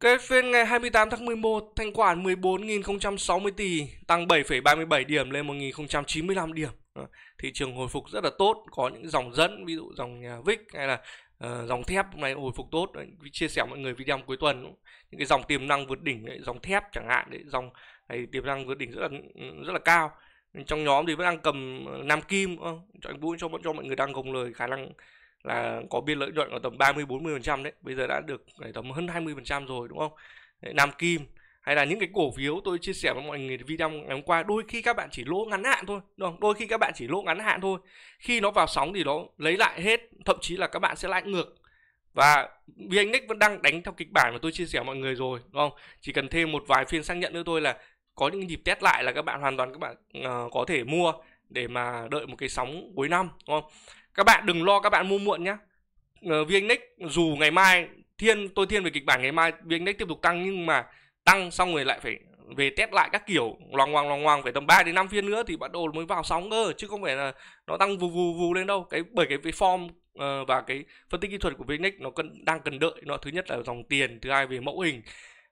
Kết phiên ngày 28 tháng 11, thanh khoản 14.060 tỷ, tăng 7,37 điểm lên 1.095 điểm. Ờ, thị trường hồi phục rất là tốt, có những dòng dẫn, ví dụ dòng nhà VIX hay là uh, dòng thép hôm nay hồi phục tốt. Chia sẻ mọi người video cuối tuần, những cái dòng tiềm năng vượt đỉnh, dòng thép chẳng hạn, đấy, dòng này tiềm năng vượt đỉnh rất là rất là cao. Trong nhóm thì vẫn đang cầm Nam Kim, ờ, cho anh Vũ cho, cho mọi người đang gồng lời khả năng là có biên lợi nhuận ở tầm 30 40% đấy, bây giờ đã được tầm hơn 20% rồi đúng không? Đấy, Nam Kim hay là những cái cổ phiếu tôi chia sẻ với mọi người video ngày hôm qua đôi khi các bạn chỉ lỗ ngắn hạn thôi đúng không? đôi khi các bạn chỉ lỗ ngắn hạn thôi khi nó vào sóng thì nó lấy lại hết thậm chí là các bạn sẽ lại ngược và VNX vẫn đang đánh theo kịch bản mà tôi chia sẻ mọi người rồi đúng không chỉ cần thêm một vài phiên xác nhận nữa thôi là có những nhịp test lại là các bạn hoàn toàn các bạn uh, có thể mua để mà đợi một cái sóng cuối năm đúng không các bạn đừng lo các bạn mua muộn nhá ờ, VNX dù ngày mai thiên tôi thiên về kịch bản ngày mai VNX tiếp tục tăng nhưng mà tăng xong rồi lại phải về test lại các kiểu loang loang loang loang phải tầm 3 đến 5 phiên nữa thì bắt đầu mới vào sóng cơ chứ không phải là nó tăng vù vù vù lên đâu cái bởi cái, cái form uh, và cái phân tích kỹ thuật của VNX nó cần đang cần đợi nó thứ nhất là dòng tiền thứ hai về mẫu hình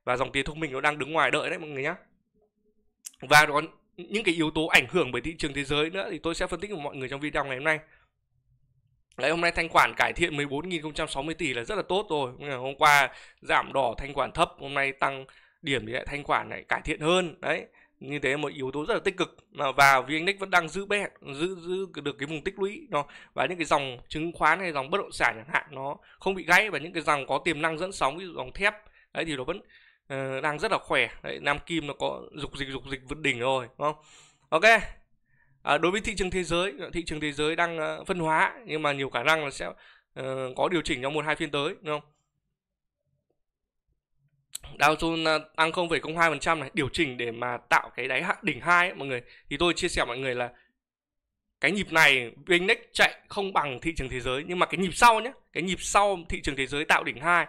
và dòng tiền thông minh nó đang đứng ngoài đợi đấy mọi người nhá và còn những cái yếu tố ảnh hưởng bởi thị trường thế giới nữa thì tôi sẽ phân tích với mọi người trong video ngày hôm nay Đấy, hôm nay thanh khoản cải thiện 14.060 tỷ là rất là tốt rồi. ngày Hôm qua giảm đỏ thanh khoản thấp, hôm nay tăng điểm thì lại thanh khoản lại cải thiện hơn. Đấy, như thế một yếu tố rất là tích cực mà và VN-Index vẫn đang giữ bé giữ giữ được cái vùng tích lũy đó và những cái dòng chứng khoán hay dòng bất động sản chẳng hạn nó không bị gãy và những cái dòng có tiềm năng dẫn sóng ví dụ dòng thép đấy thì nó vẫn uh, đang rất là khỏe đấy, Nam Kim nó có dục dịch dục dịch vượt đỉnh rồi đúng không Ok à, đối với thị trường thế giới thị trường thế giới đang ờ, phân hóa nhưng mà nhiều khả năng là sẽ uh, có điều chỉnh trong một hai phiên tới đúng không Dow Jones ờ, tăng 0,02% này điều chỉnh để mà tạo cái đáy đỉnh hai mọi người thì tôi chia sẻ mọi người là cái nhịp này VN-Index chạy không bằng thị trường thế giới nhưng mà cái nhịp sau nhé cái nhịp sau thị trường thế giới tạo đỉnh hai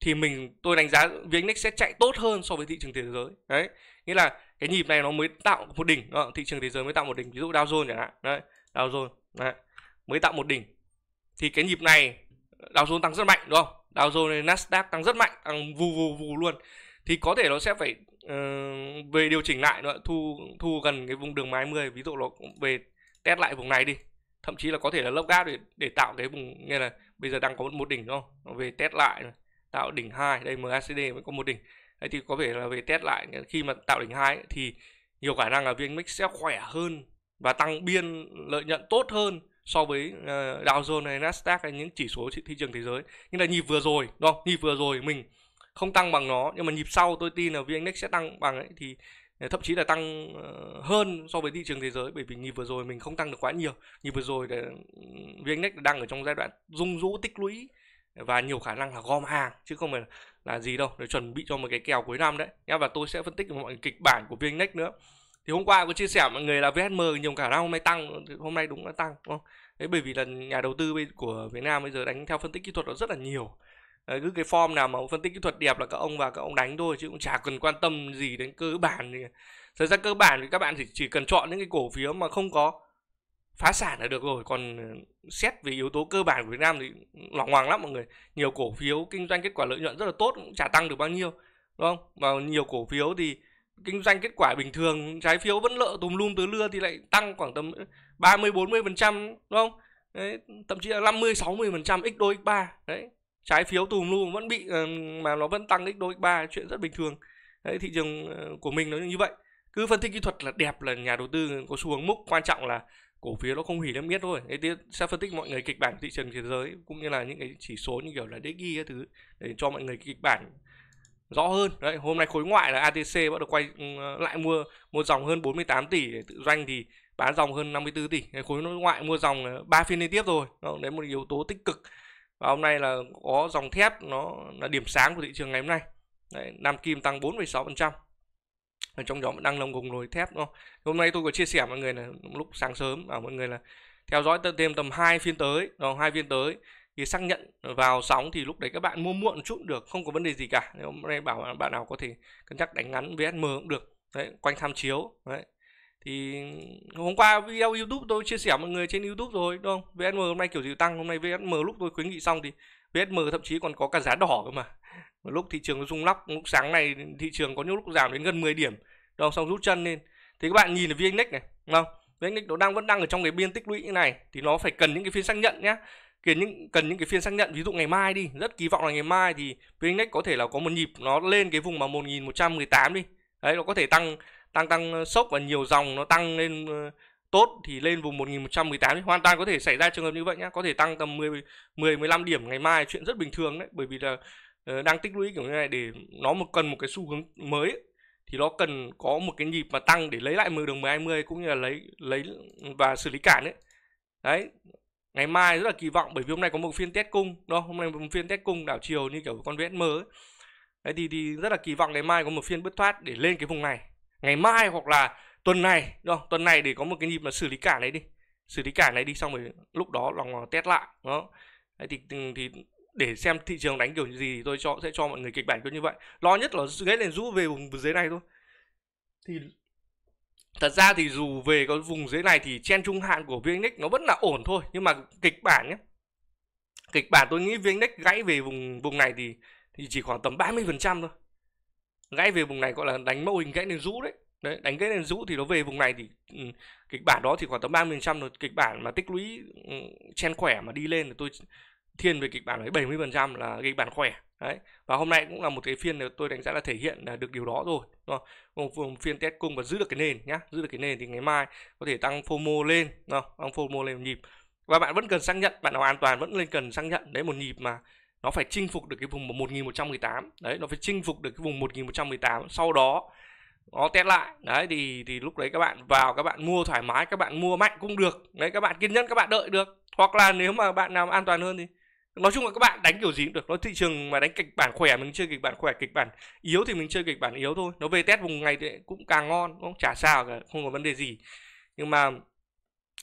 thì mình tôi đánh giá VN-Index sẽ chạy tốt hơn so với thị trường thế giới đấy nghĩa là cái nhịp này nó mới tạo một đỉnh đó, thị trường thế giới mới tạo một đỉnh ví dụ Dow Jones chẳng hạn đấy Dow Jones đấy. mới tạo một đỉnh thì cái nhịp này Dow Jones tăng rất mạnh đúng không Dow Jones Nasdaq tăng rất mạnh tăng vù vù vù luôn thì có thể nó sẽ phải uh, về điều chỉnh lại nữa thu thu gần cái vùng đường mái 10 ví dụ nó về test lại vùng này đi thậm chí là có thể là lớp gap để để tạo cái vùng nghe là bây giờ đang có một đỉnh đúng không nó về test lại tạo đỉnh hai đây MACD mới có một đỉnh Đấy thì có vẻ là về test lại khi mà tạo đỉnh hai thì nhiều khả năng là VNMAX sẽ khỏe hơn và tăng biên lợi nhuận tốt hơn so với uh, Dow Jones hay Nasdaq hay những chỉ số thị trường thế giới. Nhưng là nhịp vừa rồi, đúng không? Nhịp vừa rồi mình không tăng bằng nó nhưng mà nhịp sau tôi tin là VNX sẽ tăng bằng ấy thì ờ, thậm chí là tăng ờ, hơn so với thị trường thế giới bởi vì nhịp vừa rồi mình không tăng được quá nhiều nhịp vừa rồi là ừ, đang ở trong giai đoạn dung rũ tích lũy và nhiều khả năng là gom hàng chứ không phải là gì đâu để chuẩn bị cho một cái kèo cuối năm đấy nhá và tôi sẽ phân tích mọi kịch bản của vn nữa thì hôm qua có chia sẻ mọi người là VSM nhiều khả năng hôm nay tăng hôm nay đúng là tăng đúng không đấy bởi vì là nhà đầu tư của Việt Nam bây giờ đánh theo phân tích kỹ thuật nó rất là nhiều đấy, cứ cái form nào mà phân tích kỹ thuật đẹp là các ông và các ông đánh thôi chứ cũng chả cần quan tâm gì đến cơ bản thì thật ra cơ bản thì các bạn chỉ, chỉ cần chọn những cái cổ phiếu mà không có phá sản là được rồi còn ờ, xét về yếu tố cơ bản của Việt Nam thì loằng ngoằng lắm mọi người nhiều cổ phiếu kinh doanh kết quả lợi nhuận rất là tốt cũng chả tăng được bao nhiêu đúng không mà nhiều cổ phiếu thì kinh doanh kết quả bình thường trái phiếu vẫn lợ tùm lum tứ lưa thì lại tăng khoảng tầm 30 ờ, 40 phần trăm đúng không đấy, thậm chí là 50 60 phần trăm x đôi x 3 đấy trái phiếu tùm lum vẫn bị ờ, mà nó vẫn tăng x đôi x 3 chuyện rất bình thường đấy, thị trường của mình nó như vậy cứ phân tích kỹ thuật là đẹp là nhà đầu tư có xu hướng múc quan trọng là cổ phiếu nó không hủy em biết thôi đấy thì sẽ phân tích mọi người kịch bản thị trường thế giới cũng như là những cái chỉ số như kiểu là ghi các thứ để cho mọi người kịch bản rõ hơn đấy hôm nay khối ngoại là ATC bắt đầu quay ừ, lại mua một dòng hơn 48 tỷ để tự doanh thì bán dòng hơn 54 tỷ đấy, khối ngoại mua dòng ờ, ba phiên liên tiếp rồi đấy một yếu tố tích cực và hôm nay là có dòng thép nó là điểm sáng của thị trường ngày hôm nay đấy, Nam Kim tăng 4,6% ở trong nhóm đang lồng cùng nồi thép đúng không hôm nay tôi có chia sẻ mọi người là lúc sáng sớm bảo mọi người là theo dõi thêm tầm hai phiên tới đó hai phiên tới thì xác nhận vào sóng thì lúc đấy các bạn mua muộn chút được không có vấn đề gì cả nếu hôm nay bảo bạn nào có thể cân nhắc đánh ngắn VSM cũng được đấy quanh tham chiếu đấy thì hôm qua video YouTube tôi chia sẻ mọi người trên YouTube rồi đúng không? VSM hôm nay kiểu gì tăng hôm nay VSM lúc tôi khuyến nghị xong thì PSM thậm chí còn có cả giá đỏ cơ mà lúc thị trường rung lắc, lúc sáng này thị trường có những lúc giảm đến gần 10 điểm đó xong rút chân lên thì các bạn nhìn ở VN Index này đúng không VN Index nó đang vẫn đang ở trong cái biên tích lũy như này thì nó phải cần những cái phiên xác nhận nhé cần những cần những cái phiên xác nhận ví dụ ngày mai đi rất kỳ vọng là ngày mai thì VN Index có thể là có một nhịp nó lên cái vùng mà 1118 đi đấy nó có thể tăng tăng tăng sốc và nhiều dòng nó tăng lên ờ, tốt thì lên vùng 1118 thì hoàn toàn có thể xảy ra trường hợp như vậy nhá, có thể tăng tầm 10 10 15 điểm ngày mai chuyện rất bình thường đấy bởi vì là ờ, đang tích lũy kiểu như này để nó một cần một cái xu hướng mới ấy, thì nó cần có một cái nhịp mà tăng để lấy lại 10 đường 10 20 cũng như là lấy lấy và xử lý cản ấy. Đấy. Ngày mai rất là kỳ vọng bởi vì hôm nay có một phiên test cung, đó hôm nay một phiên test cung đảo chiều như kiểu con VSM ấy. Đấy thì thì rất là kỳ vọng ngày mai có một phiên bứt thoát để lên cái vùng này. Ngày mai hoặc là tuần này đúng không tuần này để có một cái nhịp mà xử lý cả này đi xử lý cả này đi xong rồi lúc đó lòng test lại đó Đấy, thì, thì để xem thị trường đánh kiểu gì thì tôi cho sẽ cho mọi người kịch bản cứ như vậy lo nhất là gãy lên rũ về vùng dưới này thôi thì thật ra thì dù về có vùng dưới này thì chen trung hạn của VNX nó vẫn là ổn thôi nhưng mà kịch bản nhé kịch bản tôi nghĩ VNX gãy về vùng vùng này thì thì chỉ khoảng tầm 30% thôi gãy về vùng này gọi là đánh mẫu hình gãy lên rũ đấy đấy đánh cái nền rũ thì nó về vùng này thì ừ, kịch bản đó thì khoảng tầm ba phần trăm rồi kịch bản mà tích lũy ừ, chen khỏe mà đi lên thì tôi thiên về kịch bản đấy bảy mươi phần trăm là kịch bản khỏe đấy và hôm nay cũng là một cái phiên tôi đánh giá là thể hiện là được điều đó rồi đúng không? phiên test cung và giữ được cái nền nhá giữ được cái nền thì ngày mai có thể tăng fomo lên nó tăng fomo lên nhịp và bạn vẫn cần xác nhận bạn nào an toàn vẫn lên cần xác nhận đấy một nhịp mà nó phải chinh phục được cái vùng 1118 đấy nó phải chinh phục được cái vùng 1118 sau đó nó test lại đấy thì thì lúc đấy các bạn vào các bạn mua thoải mái các bạn mua mạnh cũng được đấy các bạn kiên nhẫn các bạn đợi được hoặc là nếu mà bạn nào an toàn hơn thì nói chung là các bạn đánh kiểu gì cũng được nó thị trường mà đánh kịch bản khỏe mình chơi kịch bản khỏe kịch bản yếu thì mình chơi kịch bản yếu thôi nó về test vùng ngày thì cũng càng ngon cũng chả sao cả không có vấn đề gì nhưng mà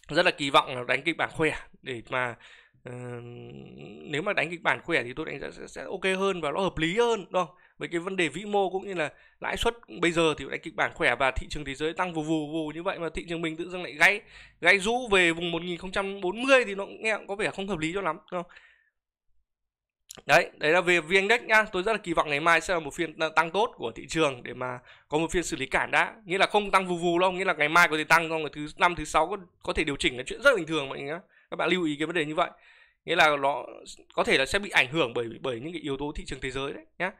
rất là kỳ vọng là đánh kịch bản khỏe để mà uh, nếu mà đánh kịch bản khỏe thì tôi đánh giá sẽ, sẽ ok hơn và nó hợp lý hơn đúng không với cái vấn đề vĩ mô cũng như là lãi suất bây giờ thì đánh kịch bản khỏe và thị trường thế giới tăng vù vù vù như vậy mà thị trường mình tự dưng lại gãy gãy rũ về vùng 1040 thì nó nghe có vẻ không hợp lý cho lắm đúng không? Đấy, đấy là về VN Index nhá. Tôi rất là kỳ vọng ngày mai sẽ là một phiên ờ, tăng tốt của thị trường để mà có một phiên xử lý cản đã. Nghĩa là không tăng vù vù đâu, nghĩa là ngày mai có thể tăng xong rồi thứ năm thứ sáu có, có thể điều chỉnh là chuyện rất bình thường mọi người nhá. Các bạn lưu ý cái vấn đề như vậy. Nghĩa là nó có thể là sẽ bị ảnh hưởng bởi bởi những cái yếu tố thị trường thế giới đấy nhá.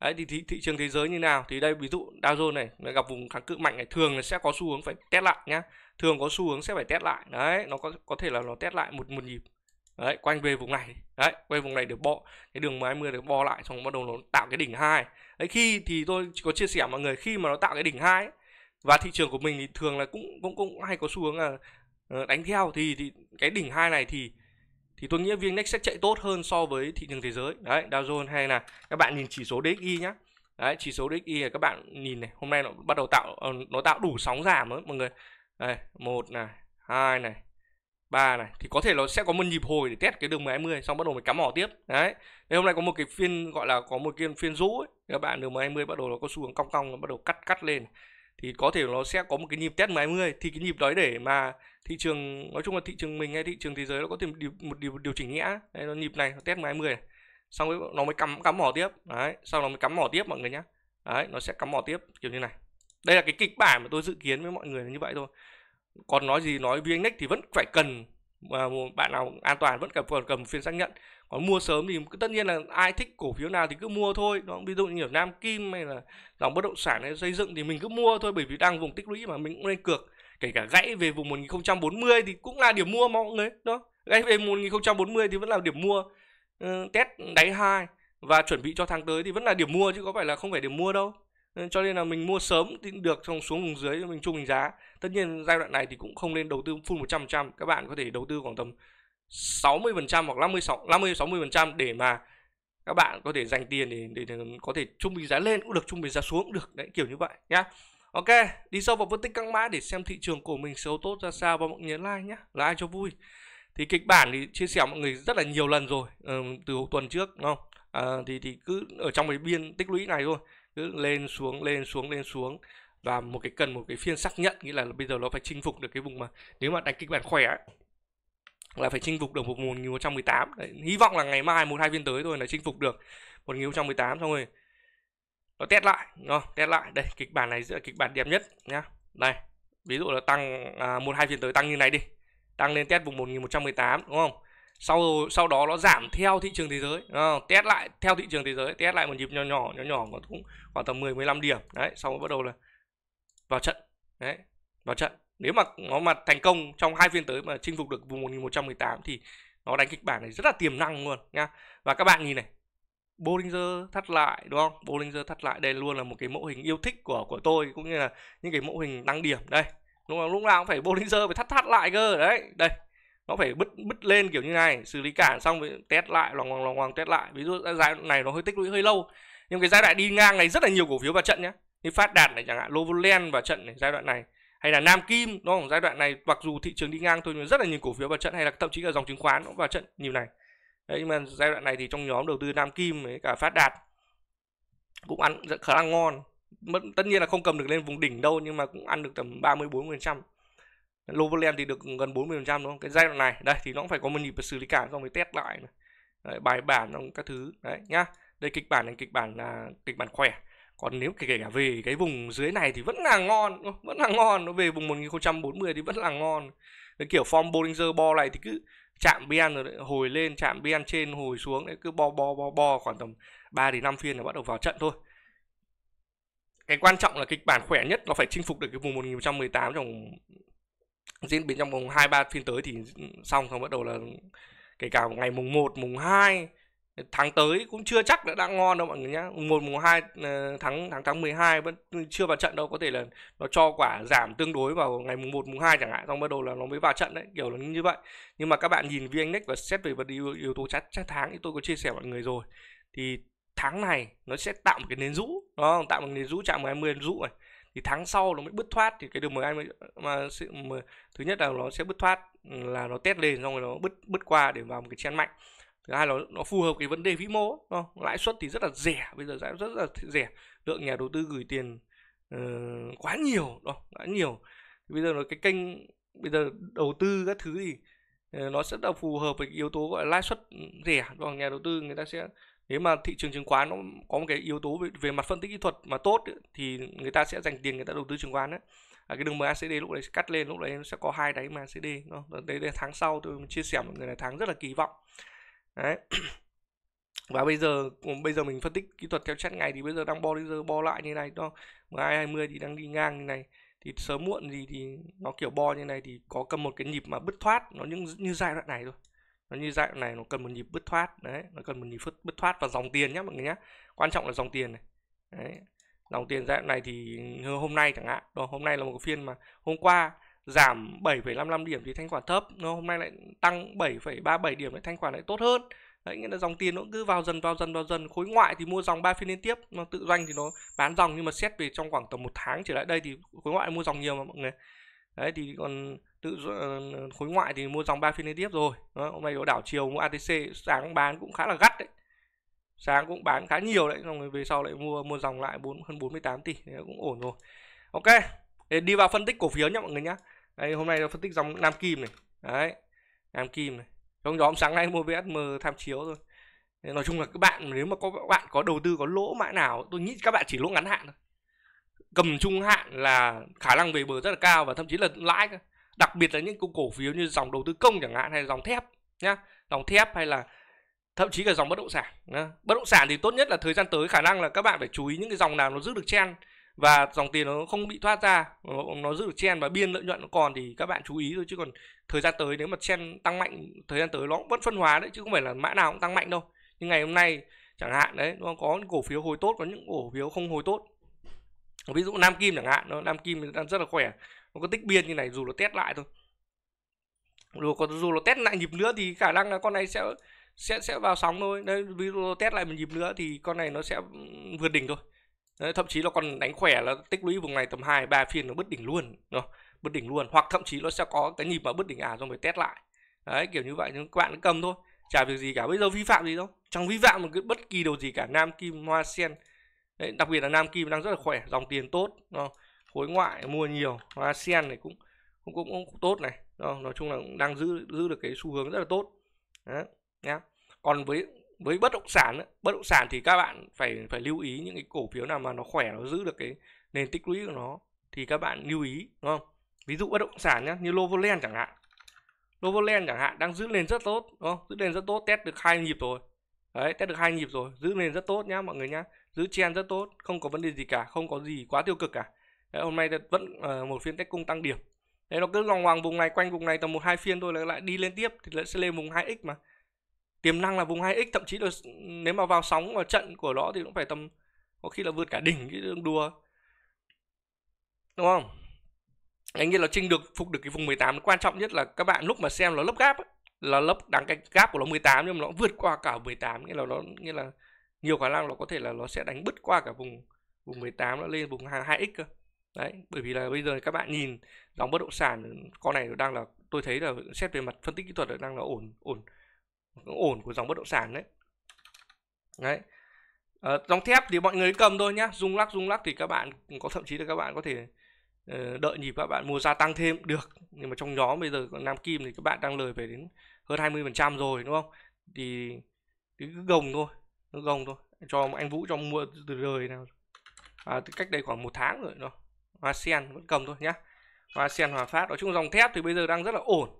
Đấy thì thị, thị trường thế giới như nào thì đây ví dụ Dow Jones này gặp vùng kháng cự mạnh này thường là sẽ có xu hướng phải test lại nhá. Thường có xu hướng sẽ phải test lại. Đấy, nó có có thể là nó test lại một một nhịp. Đấy, quanh về vùng này. Đấy, quay vùng này được bo cái đường 20 được bo lại xong bắt đầu nó tạo cái đỉnh hai. Đấy khi thì tôi có chia sẻ mọi người khi mà nó tạo cái đỉnh hai và thị trường của mình thì thường là cũng cũng cũng hay có xu hướng là ờ, đánh theo thì thì cái đỉnh hai này thì thì tôi nghĩ VNX sẽ chạy tốt hơn so với thị trường thế giới đấy Dow Jones hay là các bạn nhìn chỉ số DXY nhá đấy chỉ số DXY là các bạn nhìn này hôm nay nó bắt đầu tạo ờ, nó tạo đủ sóng giảm rồi mọi người đây một này hai này ba này thì có thể nó sẽ có một nhịp hồi để test cái đường 2.20, xong bắt đầu mình cắm mỏ tiếp đấy Thế hôm nay có một cái phiên gọi là có một cái phiên rũ ấy. các bạn đường 2.20 bắt đầu nó có xu hướng cong cong nó bắt đầu cắt cắt lên thì có thể nó sẽ có một cái nhịp test 20 thì cái nhịp đấy để mà thị trường nói chung là thị trường mình hay thị trường thế giới nó có thể điều, một điều điều chỉnh nhẽ đấy, nó nhịp này nó test 20 này. xong rồi nó mới cắm cắm mỏ tiếp đấy sau nó mới cắm mỏ tiếp mọi người nhé đấy nó sẽ cắm mỏ tiếp kiểu như này đây là cái kịch bản mà tôi dự kiến với mọi người là như vậy thôi còn nói gì nói VNX thì vẫn phải cần mà bạn nào an toàn vẫn cần còn cầm phiên xác nhận còn mua sớm thì tất nhiên là ai thích cổ phiếu nào thì cứ mua thôi đó ví dụ như ở nam kim hay là dòng bất động sản hay xây dựng thì mình cứ mua thôi bởi vì đang vùng tích lũy mà mình cũng nên cược kể cả gãy về vùng 1040 thì cũng là điểm mua mọi người đó gãy về 1040 thì vẫn là điểm mua uh, test đáy hai và chuẩn bị cho tháng tới thì vẫn là điểm mua chứ có phải là không phải điểm mua đâu cho nên là mình mua sớm thì cũng được xong xuống vùng dưới mình chung giá tất nhiên giai đoạn này thì cũng không nên đầu tư full 100% các bạn có thể đầu tư khoảng tầm 60% hoặc 50 50 60% để mà các bạn có thể dành tiền để, để, để có thể trung bình giá lên cũng được trung bình giá xuống cũng được đấy kiểu như vậy nhá ok đi sâu vào phân tích căng mã để xem thị trường của mình xấu tốt ra sao và mọi người like nhá like cho vui thì kịch bản thì chia sẻ mọi người rất là nhiều lần rồi ừ, từ tuần trước đúng không à, thì thì cứ ở trong cái biên tích lũy này thôi cứ lên xuống lên xuống lên xuống và một cái cần một cái phiên xác nhận nghĩa là bây giờ nó phải chinh phục được cái vùng mà nếu mà đánh kịch bản khỏe là phải chinh phục được một nghìn một trăm mười tám hy vọng là ngày mai một hai phiên tới thôi là chinh phục được một một nghìn trăm mười tám xong rồi nó test lại nó test lại đây kịch bản này giữa kịch bản đẹp nhất nhá đây ví dụ là tăng à, một hai phiên tới tăng như này đi tăng lên test vùng một một nghìn trăm mười tám đúng không sau sau đó nó giảm theo thị trường thế giới à, test lại theo thị trường thế giới test lại một nhịp nhỏ nhỏ nhỏ nhỏ cũng khoảng tầm 10 15 điểm đấy sau bắt đầu là vào trận đấy vào trận nếu mà nó mà thành công trong hai phiên tới mà chinh phục được vùng 1118 thì nó đánh kịch bản này rất là tiềm năng luôn nha và các bạn nhìn này Bollinger thắt lại đúng không Bollinger thắt lại đây luôn là một cái mẫu hình yêu thích của của tôi cũng như là những cái mẫu hình tăng điểm đây lúc nào, lúc nào cũng phải Bollinger phải thắt thắt lại cơ đấy đây nó phải bứt bứt lên kiểu như này xử lý cản xong rồi test lại lòng hoàng lòng test lại ví dụ giai đoạn này nó hơi tích lũy hơi lâu nhưng cái giai đoạn đi ngang này rất là nhiều cổ phiếu vào trận nhé như phát đạt này chẳng hạn Novoland vào trận này giai đoạn này hay là Nam Kim nó không giai đoạn này mặc dù thị trường đi ngang thôi nhưng rất là nhiều cổ phiếu vào trận hay là thậm chí là dòng chứng khoán cũng vào trận nhiều này đấy nhưng mà giai đoạn này thì trong nhóm đầu tư Nam Kim với cả Phát Đạt cũng ăn rất khá là ngon tất nhiên là không cầm được lên vùng đỉnh đâu nhưng mà cũng ăn được tầm 30 40 phần trăm Loverland thì được gần 40% đúng không? Cái giai đoạn này, đây thì nó cũng phải có một nhịp xử lý cản xong mới test lại này. Đấy, bài bản trong các thứ đấy nhá. Đây kịch bản này kịch bản là kịch bản khỏe. Còn nếu kể cả về cái vùng dưới này thì vẫn là ngon, vẫn là ngon, nó về vùng 1040 thì vẫn là ngon. Cái kiểu form Bollinger Ball này thì cứ chạm biên rồi đấy, hồi lên chạm biên trên hồi xuống đấy cứ bo bo bo bo khoảng tầm 3 đến 5 phiên là bắt đầu vào trận thôi cái quan trọng là kịch bản khỏe nhất nó phải chinh phục được cái vùng 1118 trong diễn biến trong vòng hai ba phiên tới thì xong rồi bắt đầu là kể cả ngày mùng 1, mùng 2 ờ, tháng tới cũng chưa chắc đã đang ngon đâu mọi người nhá. Mùng 1, mùng 2 ờ, tháng tháng tháng 12 vẫn chưa vào trận đâu, có thể là nó cho quả giảm tương đối vào ngày mùng 1, mùng 2 chẳng hạn xong bắt đầu là nó mới vào trận đấy, kiểu là như vậy. Nhưng mà các bạn nhìn VN-Index và xét về vấn yếu, yếu tố chát chát tháng thì tôi có chia sẻ mọi người rồi. Thì tháng này nó sẽ tạo một cái nến rũ, nó tạo một nến rũ chạm vào 20 nến rũ này thì tháng sau nó mới bứt thoát thì cái đường MA mới mà, mà thứ nhất là nó sẽ bứt thoát ừ, là nó test lên xong rồi nó bứt bứt qua để vào một cái chen mạnh thứ hai là nó, phù hợp cái vấn đề vĩ mô lãi suất thì rất là rẻ bây giờ lãi rất là rẻ lượng nhà đầu tư gửi tiền uh, quá nhiều đó quá nhiều thì bây giờ là cái kênh bây giờ đầu tư các thứ thì ờ, nó sẽ là phù hợp với cái yếu tố gọi lãi suất ừ, rẻ và nhà đầu tư người ta sẽ nếu mà thị trường chứng khoán nó có một cái yếu tố về, về mặt phân tích kỹ thuật mà tốt thì người ta sẽ dành tiền người ta đầu tư chứng khoán đấy à, cái đường MACD lúc đấy sẽ cắt lên lúc đấy nó sẽ có hai đáy MACD nó đấy là tháng sau tôi chia sẻ mọi người là tháng rất là kỳ vọng đấy và bây giờ bây giờ mình phân tích kỹ thuật theo chart ngày thì bây giờ đang bo đi giờ bo lại như này nó MA20 thì đang đi ngang như này thì sớm muộn gì thì nó kiểu bo như này thì có cầm một cái nhịp mà bứt thoát nó những như giai đoạn này thôi nó như dạng này nó cần một nhịp bứt thoát đấy nó cần một nhịp bứt thoát và dòng tiền nhé mọi người nhé quan trọng là dòng tiền này đấy dòng tiền dạng này thì hôm nay chẳng hạn đó hôm nay là một phiên mà hôm qua giảm 7,55 điểm thì thanh khoản thấp nó hôm nay lại tăng 7,37 điểm thì thanh khoản lại tốt hơn đấy nghĩa là dòng tiền nó cứ vào dần vào dần vào dần khối ngoại thì mua dòng ba phiên liên tiếp mà tự doanh thì nó bán dòng nhưng mà xét về trong khoảng tầm một tháng trở lại đây thì khối ngoại mua dòng nhiều mà mọi người đấy thì còn tự ờ, khối ngoại thì mua dòng ba phiên liên tiếp rồi đó, hôm nay nó đảo chiều mua atc sáng bán cũng khá là gắt đấy sáng cũng bán khá nhiều đấy xong rồi về sau lại mua mua dòng lại bốn hơn 48 tỷ thì cũng ổn rồi ok để đi vào phân tích cổ phiếu nhé mọi người nhá đây, hôm nay là phân tích dòng nam kim này đấy nam kim này trong nhóm sáng nay mua vsm tham chiếu rồi Nên nói chung là các bạn nếu mà có các bạn có đầu tư có lỗ mãi nào tôi nghĩ các bạn chỉ lỗ ngắn hạn thôi cầm trung hạn là khả năng về bờ rất là cao và thậm chí là lãi cơ đặc biệt là những cổ phiếu như dòng đầu tư công chẳng hạn hay dòng thép nhá dòng thép hay là thậm chí là dòng bất động sản nhá. bất động sản thì tốt nhất là thời gian tới khả năng là các bạn phải chú ý những cái dòng nào nó giữ được chen và dòng tiền nó không bị thoát ra nó giữ được chen và biên lợi nhuận nó còn thì các bạn chú ý thôi chứ còn thời gian tới nếu mà chen tăng mạnh thời gian tới nó vẫn phân hóa đấy chứ không phải là mã nào cũng tăng mạnh đâu nhưng ngày hôm nay chẳng hạn đấy nó có những cổ phiếu hồi tốt có những cổ phiếu không hồi tốt ví dụ nam kim chẳng hạn nam kim đang rất là khỏe nó có tích biên như này dù nó test lại thôi dù còn dù nó test lại nhịp nữa thì khả năng là con này sẽ sẽ sẽ vào sóng thôi đấy ví dụ nó test lại một nhịp nữa thì con này nó sẽ vượt đỉnh thôi đấy, thậm chí nó còn đánh khỏe là tích lũy vùng này tầm hai ba phiên nó bứt đỉnh luôn rồi bứt đỉnh luôn hoặc thậm chí nó sẽ có cái nhịp mà bứt đỉnh à rồi mới test lại đấy kiểu như vậy nhưng các bạn cứ cầm thôi chả việc gì cả bây giờ vi phạm gì đâu chẳng vi phạm một cái bất kỳ điều gì cả nam kim hoa sen đặc biệt là nam kim đang rất là khỏe dòng tiền tốt đúng không? khối ngoại mua nhiều và ASEAN này cũng cũng cũng, cũng tốt này Đúng, nói chung là cũng đang giữ giữ được cái xu hướng rất là tốt Đấy, nhá còn với với bất động sản bất động sản thì các bạn phải phải lưu ý những cái cổ phiếu nào mà nó khỏe nó giữ được cái nền tích lũy của nó thì các bạn lưu ý đúng không ví dụ bất động sản nhá như Novoland chẳng hạn Novoland chẳng hạn đang giữ lên rất tốt đúng không giữ lên rất tốt test được hai nhịp rồi đấy test được hai nhịp rồi giữ lên rất tốt nhá mọi người nhá giữ chen rất tốt không có vấn đề gì cả không có gì quá tiêu cực cả đấy, hôm nay vẫn uh, một phiên cách cung tăng điểm đấy nó cứ lòng hoàng vùng này quanh vùng này tầm một hai phiên thôi là lại đi lên tiếp thì lại sẽ lên vùng 2x mà tiềm năng là vùng 2x thậm chí là nếu mà vào sóng vào trận của nó thì cũng phải tầm có khi là vượt cả đỉnh cái đường đùa đúng không anh nhiên là trinh được phục được cái vùng 18 quan trọng nhất là các bạn lúc mà xem là lấp gáp là lấp đáng cách gáp của nó 18 nhưng mà nó vượt qua cả 18 nghĩa là nó nghĩa là nhiều khả năng nó có thể là nó sẽ đánh bứt qua cả vùng vùng 18 nó lên vùng 2x cơ đấy bởi vì là bây giờ các bạn nhìn dòng bất động sản con này đang là tôi thấy là xét về mặt phân tích kỹ thuật là đang là ổn ổn ổn của dòng bất động sản đấy đấy à, dòng thép thì mọi người cầm thôi nhá rung lắc rung lắc thì các bạn có thậm chí là các bạn có thể ờ, đợi nhịp các bạn mua gia tăng thêm được nhưng mà trong nhóm bây giờ Nam Kim thì các bạn đang lời về đến hơn 20 phần trăm rồi đúng không thì, cứ gồng thôi cứ gồng thôi cho anh Vũ cho mua từ lời nào à, cách đây khoảng một tháng rồi đúng không ASEAN vẫn cầm thôi nhá ASEAN, sen Hòa Phát nói chung dòng thép thì bây giờ đang rất là ổn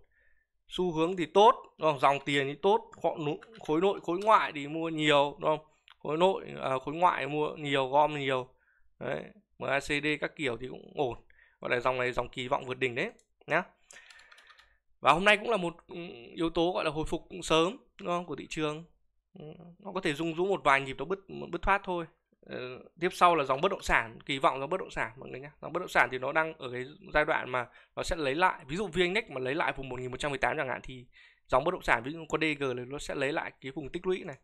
xu hướng thì tốt đúng không? dòng tiền thì tốt khối nội khối ngoại thì mua nhiều đúng không khối nội à, khối ngoại mua nhiều gom nhiều đấy MACD các kiểu thì cũng ổn gọi là dòng này dòng kỳ vọng vượt đỉnh đấy nhá và hôm nay cũng là một ừ, yếu tố gọi là hồi phục sớm đúng không? của thị trường ừ, nó có thể rung rũ một vài nhịp nó bứt bứt thoát thôi Ờ, tiếp sau là dòng bất động sản kỳ vọng dòng bất động sản mọi người nhé dòng bất động sản thì nó đang ở cái giai đoạn mà nó sẽ lấy lại ví dụ vn mà lấy lại vùng 1118 chẳng hạn thì dòng bất động sản ví dụ có DG là nó sẽ lấy lại cái vùng tích lũy này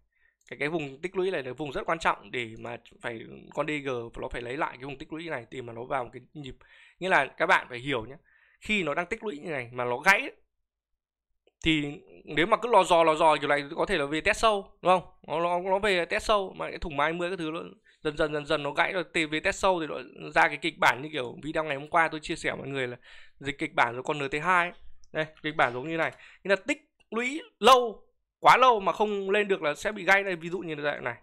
cái cái vùng tích lũy này là vùng rất quan trọng để mà phải con DG nó phải lấy lại cái vùng tích lũy này thì mà nó vào một cái nhịp nghĩa là các bạn phải hiểu nhé khi nó đang tích lũy như này mà nó gãy thì nếu mà cứ lò dò lò dò kiểu này có thể là về test sâu đúng không nó nó, nó về test sâu mà cái thùng mai 20 cái thứ nó dần dần dần dần nó gãy rồi tìm về test sâu thì nó ra cái kịch bản như kiểu video ngày hôm qua tôi chia sẻ mọi người là dịch kịch bản rồi con nt 2 đây kịch bản giống như này nhưng là tích lũy lâu quá lâu mà không lên được là sẽ bị gãy đây ví dụ như dạng này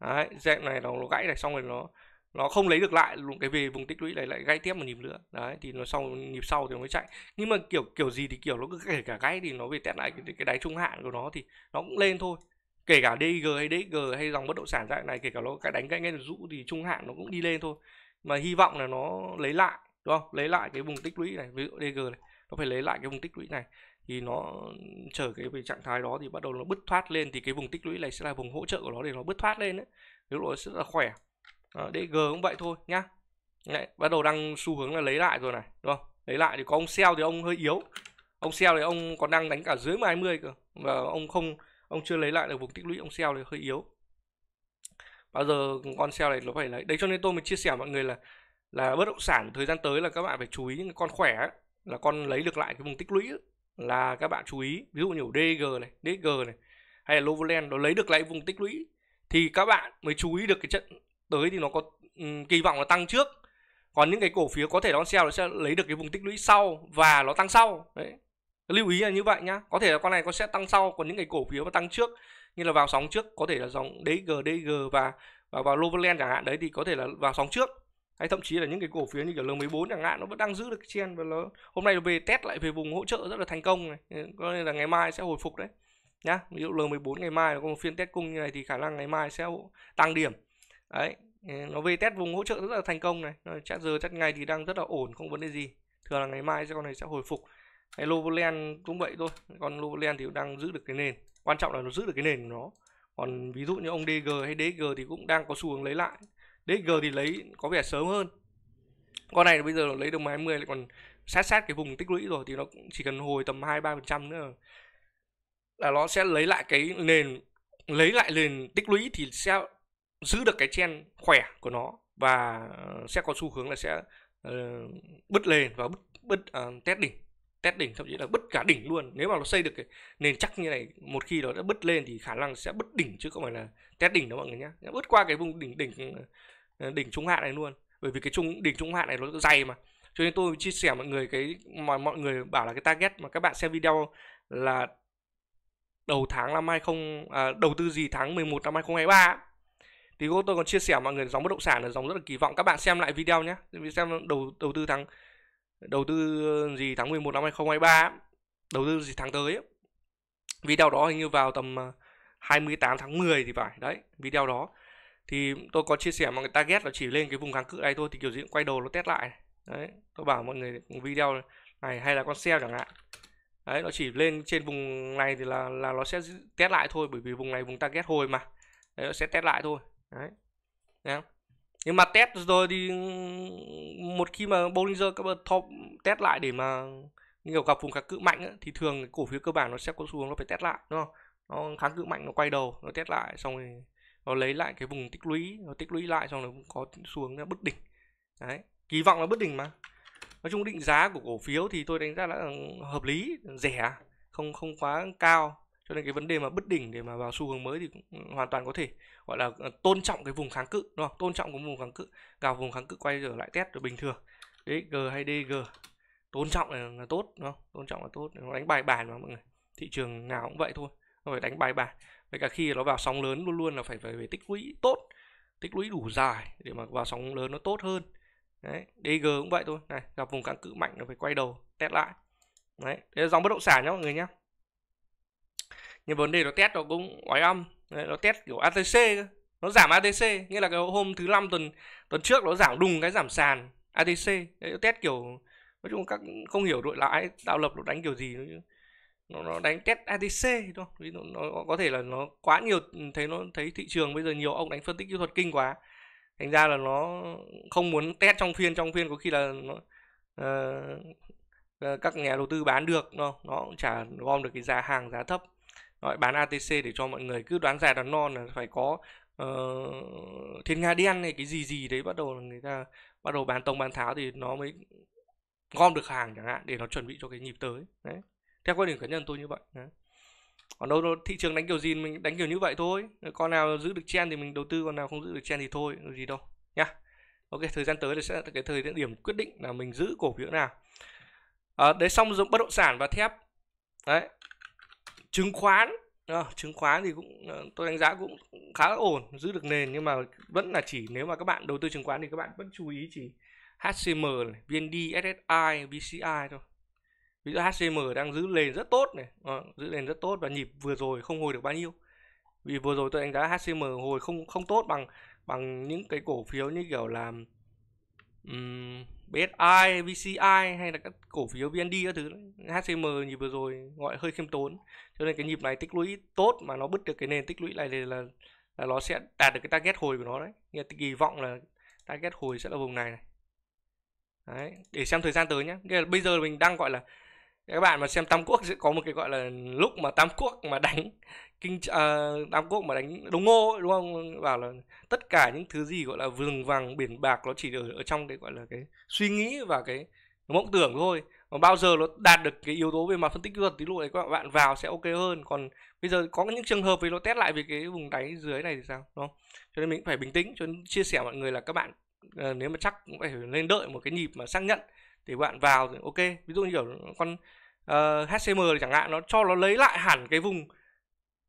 đấy dạng này nó, nó gãy này xong rồi nó nó không lấy được lại luôn cái về vùng tích lũy này lại gãy tiếp một nhịp nữa đấy thì nó sau nhịp sau thì nó mới chạy nhưng mà kiểu kiểu gì thì kiểu nó cứ kể cả gãy thì nó về test lại cái, cái đáy trung hạn của nó thì nó cũng lên thôi kể cả Dg hay Dg hay dòng bất động sản dạng này kể cả nó cái đánh cạnh lên rũ thì trung hạn nó cũng đi lên thôi mà hy vọng là nó lấy lại đúng không lấy lại cái vùng tích lũy này ví dụ DG này nó phải lấy lại cái vùng tích lũy này thì nó trở cái về trạng thái đó thì bắt đầu nó bứt thoát lên thì cái vùng tích lũy này sẽ là vùng hỗ trợ của nó để nó bứt thoát lên đấy nếu nó rất là khỏe à, DG cũng vậy thôi nhá đấy, bắt đầu đang xu hướng là lấy lại rồi này đúng không lấy lại thì có ông sell thì ông hơi yếu ông sell thì ông còn đang đánh cả dưới 20 cơ và ông không ông chưa lấy lại được vùng tích lũy ông sell này hơi yếu bao giờ con sell này nó phải lấy đấy cho nên tôi mới chia sẻ mọi người là là bất động sản thời gian tới là các bạn phải chú ý những con khỏe ấy, là con lấy được lại cái vùng tích lũy ấy, là các bạn chú ý ví dụ như DG này DG này hay là Lovoland nó lấy được lại vùng tích lũy thì các bạn mới chú ý được cái trận tới thì nó có um, kỳ vọng là tăng trước còn những cái cổ phiếu có thể đón sell nó sẽ lấy được cái vùng tích lũy sau và nó tăng sau đấy lưu ý là như vậy nhá có thể là con này con sẽ tăng sau còn những cái cổ phiếu mà tăng trước như là vào sóng trước có thể là dòng DG DG và và vào Loverland chẳng hạn đấy thì có thể là vào sóng trước hay thậm chí là những cái cổ phiếu như kiểu L14 chẳng hạn nó vẫn đang giữ được chen và nó hôm nay nó về test lại về vùng hỗ trợ rất là thành công này ừ, có nên là ngày mai sẽ hồi phục đấy nhá ví dụ L14 ngày mai có một phiên test cung như này thì khả năng ngày mai sẽ tăng điểm đấy ừ, nó về test vùng hỗ trợ rất là thành công này chắc giờ chắc ngày thì đang rất là ổn không vấn đề gì thường là ngày mai sẽ con này sẽ hồi phục hay Lovoland cũng vậy thôi còn Lovoland thì đang giữ được cái nền quan trọng là nó giữ được cái nền của nó còn ví dụ như ông DG hay DG thì cũng đang có xu hướng lấy lại DG thì lấy có vẻ sớm hơn con này bây giờ nó lấy được 20 lại còn sát sát cái vùng tích lũy rồi thì nó cũng chỉ cần hồi tầm 2 3 phần trăm nữa là nó sẽ lấy lại cái nền lấy lại nền tích lũy thì sẽ giữ được cái chen khỏe của nó và sẽ có xu hướng là sẽ uh, bứt lên và bứt bứt uh, test đỉnh test đỉnh thậm chí là bứt cả đỉnh luôn nếu mà nó xây được cái nền chắc như này một khi nó đã bứt lên thì khả năng sẽ bứt đỉnh chứ không phải là test đỉnh đâu mọi người nhé nó bứt qua cái vùng đỉnh đỉnh ờ, đỉnh trung hạn này luôn bởi vì cái trung đỉnh trung hạn này nó dày mà cho nên tôi chia sẻ mọi người cái mọi mọi người bảo là cái target mà các bạn xem video là đầu tháng năm 20 à, đầu tư gì tháng 11 năm 2023 thì tôi còn chia sẻ mọi người dòng bất động sản là dòng rất là kỳ vọng các bạn xem lại video nhé xem đầu đầu tư tháng đầu tư gì tháng 11 năm 2023 đầu tư gì tháng tới video đó hình như vào tầm 28 à, tháng 10 thì phải đấy video đó thì tôi có chia sẻ mọi người target là chỉ lên cái vùng kháng cự này thôi thì kiểu gì cũng quay đầu nó test lại đấy tôi bảo mọi người video này hay là con xe chẳng hạn đấy nó chỉ lên trên vùng này thì là là nó sẽ test lại thôi bởi vì vùng này vùng target ghét hồi mà đấy, nó sẽ test lại thôi đấy, đấy nhưng mà test rồi thì một khi mà Bollinger các bạn top test lại để mà kiểu gặp vùng kháng cự mạnh ấy, thì thường cổ phiếu cơ bản nó sẽ có xu hướng nó phải test lại đúng không nó kháng cự mạnh nó quay đầu nó test lại xong rồi nó lấy lại cái vùng tích lũy nó tích lũy lại xong nó cũng có xuống nó bứt đỉnh đấy kỳ vọng là bứt đỉnh mà nói chung định giá của cổ phiếu thì tôi đánh giá là hợp lý rẻ không không quá cao cho nên cái vấn đề mà bất đỉnh để mà vào xu hướng mới thì cũng hoàn toàn có thể gọi là ờ, tôn trọng cái vùng kháng cự đúng không tôn trọng cái vùng kháng cự gào vùng kháng cự quay trở lại test rồi bình thường đấy g hay dg tôn trọng là, là tốt đúng không tôn trọng là tốt nó đánh bài bản mà mọi người thị trường nào cũng vậy thôi nó phải đánh bài bản với cả khi nó vào sóng lớn luôn luôn là phải về, về tích lũy tốt tích lũy đủ dài để mà vào sóng lớn nó tốt hơn đấy dg cũng vậy thôi này gặp vùng kháng cự mạnh nó phải quay đầu test lại đấy đấy là dòng bất động sản nhá mọi người nhé nhưng vấn đề nó test nó cũng oái âm nó test kiểu ATC nó giảm ATC nghĩa là cái hôm thứ năm tuần tuần trước nó giảm đùng cái giảm sàn ATC nó test kiểu nói chung các không hiểu đội lãi tạo lập nó đánh kiểu gì nó, nó đánh test ATC thôi nó, nó có thể là nó quá nhiều thấy nó thấy thị trường bây giờ nhiều ông đánh phân tích kỹ thuật kinh quá thành ra là nó không muốn test trong phiên trong phiên có khi là nó uh, các nhà đầu tư bán được nó nó cũng chả gom được cái giá hàng giá thấp rồi, bán ATC để cho mọi người cứ đoán dài đoán non là phải có uh, thiên nga đen hay cái gì gì đấy bắt đầu người ta bắt đầu bán tông bán tháo thì nó mới gom được hàng chẳng hạn để nó chuẩn bị cho cái nhịp tới đấy theo quan điểm cá nhân tôi như vậy đấy. còn đâu thị trường đánh kiểu gì mình đánh kiểu như vậy thôi con nào giữ được chen thì mình đầu tư con nào không giữ được chen thì thôi gì đâu nhá ok thời gian tới là sẽ là cái thời điểm quyết định là mình giữ cổ phiếu nào à, đấy xong dùng bất động sản và thép đấy chứng khoán à, chứng khoán thì cũng ờ, tôi đánh giá cũng, khá là ổn giữ được nền nhưng mà vẫn là chỉ nếu mà các bạn đầu tư chứng khoán thì các bạn vẫn chú ý chỉ HCM này, VND, SSI, VCI thôi ví dụ HCM đang giữ nền rất tốt này à, giữ nền rất tốt và nhịp vừa rồi không hồi được bao nhiêu vì vừa rồi tôi đánh giá HCM hồi không không tốt bằng bằng những cái cổ phiếu như kiểu là BSI, VCI hay là các cổ phiếu VND các thứ HCM nhịp vừa rồi gọi hơi khiêm tốn cho nên cái nhịp này tích lũy tốt mà nó bứt được cái nền tích lũy này thì là là nó sẽ đạt được cái target hồi của nó đấy nhưng kỳ vọng là target hồi sẽ là vùng này này đấy để xem thời gian tới nhé Nghĩa là bây giờ mình đang gọi là các bạn mà xem tam quốc sẽ có một cái gọi là lúc mà tam quốc mà đánh kinh à, đám quốc mà đánh đấu ngô ấy, đúng không bảo là tất cả những thứ gì gọi là rừng vàng biển bạc nó chỉ ở, ở trong cái gọi là cái suy nghĩ và cái mộng tưởng thôi mà bao giờ nó đạt được cái yếu tố về mặt phân tích kỹ thuật tí lúc đấy các bạn vào sẽ ok hơn còn bây giờ có những trường hợp về nó test lại về cái vùng đáy dưới này thì sao đúng không cho nên mình phải bình tĩnh cho nên chia sẻ mọi người là các bạn ờ, nếu mà chắc cũng phải lên đợi một cái nhịp mà xác nhận thì bạn vào thì ok ví dụ như kiểu con uh, ờ, HCM chẳng hạn nó cho nó lấy lại hẳn cái vùng